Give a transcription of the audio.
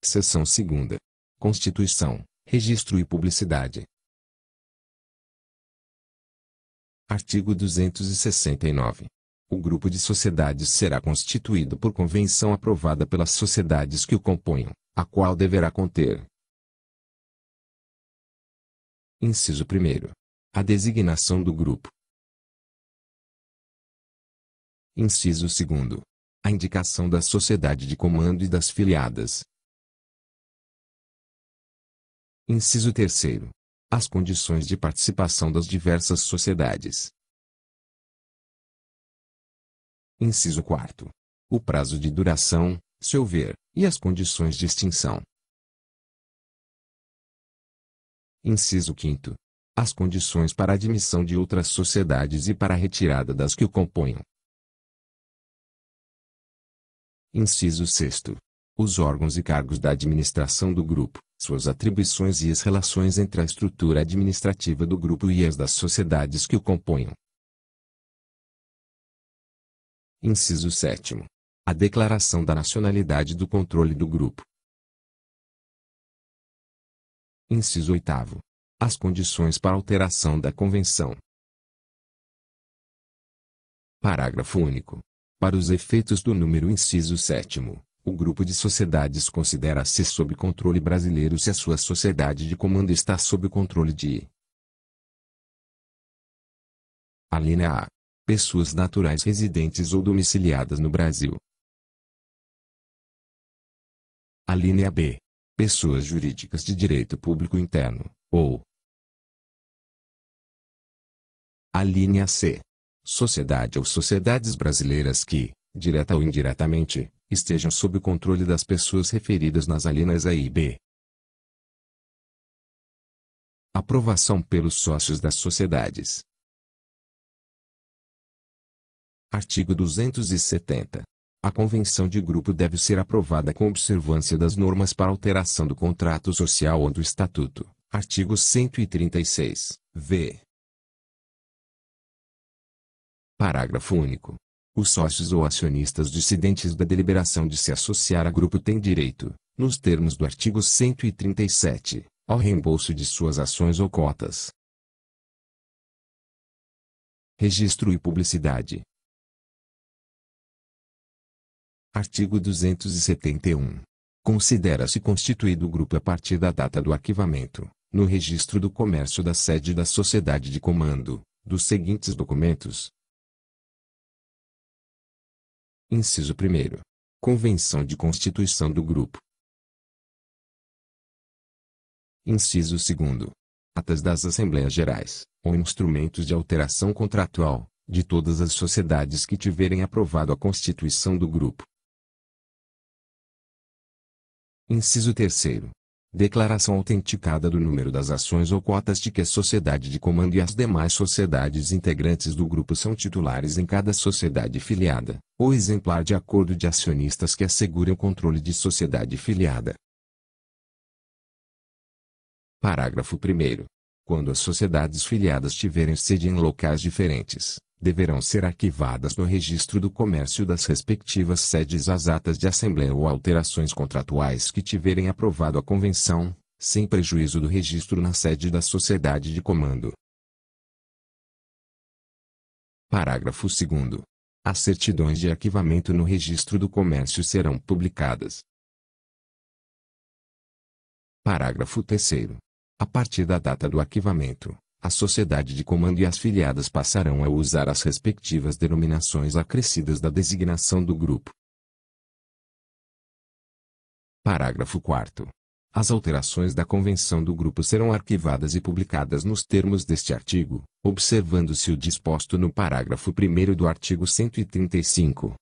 Seção 2. Constituição, Registro e Publicidade. Artigo 269. O grupo de sociedades será constituído por convenção aprovada pelas sociedades que o compõem, a qual deverá conter. Inciso 1. A designação do grupo. Inciso 2. A indicação da sociedade de comando e das filiadas, Inciso terceiro. As condições de participação das diversas sociedades. Inciso quarto. O prazo de duração, se houver, e as condições de extinção. Inciso quinto. As condições para admissão de outras sociedades e para a retirada das que o componham. Inciso 6. Os órgãos e cargos da administração do grupo, suas atribuições e as relações entre a estrutura administrativa do grupo e as das sociedades que o compõem. Inciso 7. A declaração da nacionalidade do controle do grupo. Inciso 8. As condições para alteração da convenção. Parágrafo único. Para os efeitos do número inciso 7 o grupo de sociedades considera-se sob controle brasileiro se a sua sociedade de comando está sob o controle de Alínea A. Pessoas naturais residentes ou domiciliadas no Brasil. Alínea B. Pessoas jurídicas de direito público interno, ou Alínea C. Sociedade ou sociedades brasileiras que, direta ou indiretamente, estejam sob o controle das pessoas referidas nas alíneas A e B. Aprovação pelos sócios das sociedades. Artigo 270. A convenção de grupo deve ser aprovada com observância das normas para alteração do contrato social ou do estatuto. Artigo 136, v. Parágrafo único. Os sócios ou acionistas dissidentes da deliberação de se associar a grupo têm direito, nos termos do artigo 137, ao reembolso de suas ações ou cotas. Registro e publicidade. Artigo 271. Considera-se constituído o grupo a partir da data do arquivamento, no registro do comércio da sede da sociedade de comando, dos seguintes documentos, Inciso 1. Convenção de Constituição do Grupo. Inciso 2. Atas das Assembleias Gerais, ou instrumentos de alteração contratual, de todas as sociedades que tiverem aprovado a Constituição do Grupo. Inciso 3. Declaração autenticada do número das ações ou cotas de que a sociedade de comando e as demais sociedades integrantes do grupo são titulares em cada sociedade filiada, ou exemplar de acordo de acionistas que assegure o controle de sociedade filiada. Parágrafo 1. Quando as sociedades filiadas tiverem sede em locais diferentes, deverão ser arquivadas no registro do comércio das respectivas sedes as atas de assembleia ou alterações contratuais que tiverem aprovado a convenção, sem prejuízo do registro na sede da sociedade de comando. Parágrafo 2. As certidões de arquivamento no registro do comércio serão publicadas. Parágrafo 3. A partir da data do arquivamento, a sociedade de comando e as filiadas passarão a usar as respectivas denominações acrescidas da designação do grupo. Parágrafo 4. As alterações da convenção do grupo serão arquivadas e publicadas nos termos deste artigo, observando-se o disposto no parágrafo 1 do artigo 135.